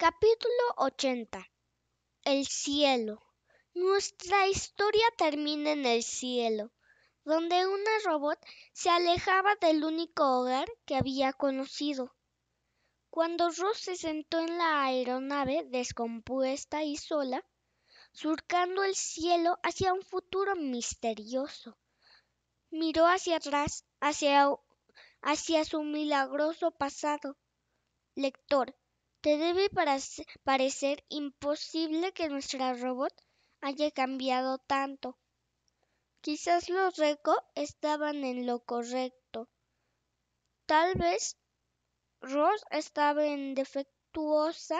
Capítulo 80. El cielo. Nuestra historia termina en el cielo, donde una robot se alejaba del único hogar que había conocido. Cuando Rose se sentó en la aeronave descompuesta y sola, surcando el cielo hacia un futuro misterioso, miró hacia atrás, hacia, hacia su milagroso pasado. Lector, te debe parecer imposible que nuestra robot haya cambiado tanto. Quizás los Reco estaban en lo correcto. Tal vez Ross estaba en defectuosa,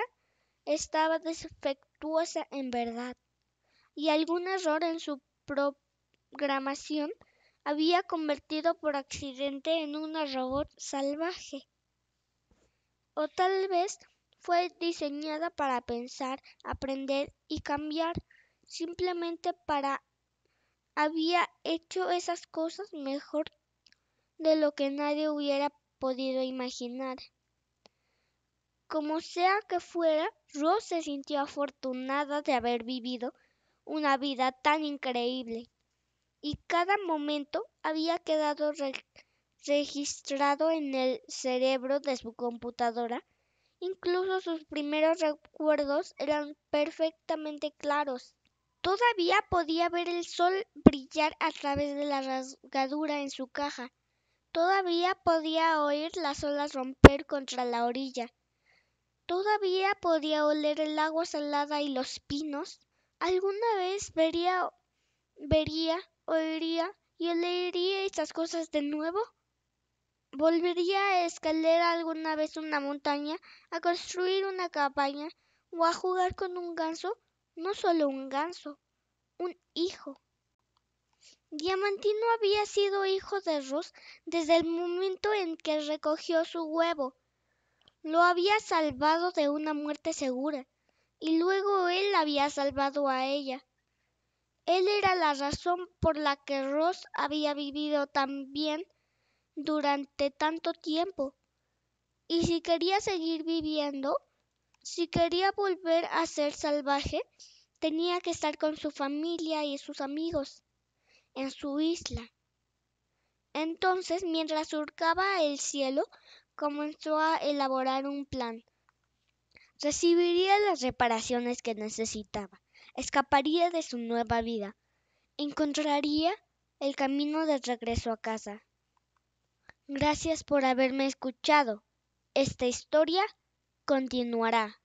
estaba defectuosa en verdad. Y algún error en su programación había convertido por accidente en una robot salvaje. O tal vez fue diseñada para pensar, aprender y cambiar, simplemente para había hecho esas cosas mejor de lo que nadie hubiera podido imaginar. Como sea que fuera, Rose se sintió afortunada de haber vivido una vida tan increíble y cada momento había quedado registrado en el cerebro de su computadora Incluso sus primeros recuerdos eran perfectamente claros. Todavía podía ver el sol brillar a través de la rasgadura en su caja. Todavía podía oír las olas romper contra la orilla. Todavía podía oler el agua salada y los pinos. Alguna vez vería, vería, oiría y olería estas cosas de nuevo volvería a escalar alguna vez una montaña, a construir una cabaña o a jugar con un ganso, no solo un ganso, un hijo. Diamantino había sido hijo de Ross desde el momento en que recogió su huevo. Lo había salvado de una muerte segura, y luego él había salvado a ella. Él era la razón por la que Ross había vivido tan bien durante tanto tiempo. Y si quería seguir viviendo, si quería volver a ser salvaje, tenía que estar con su familia y sus amigos en su isla. Entonces, mientras surcaba el cielo, comenzó a elaborar un plan. Recibiría las reparaciones que necesitaba, escaparía de su nueva vida, encontraría el camino de regreso a casa. Gracias por haberme escuchado. Esta historia continuará.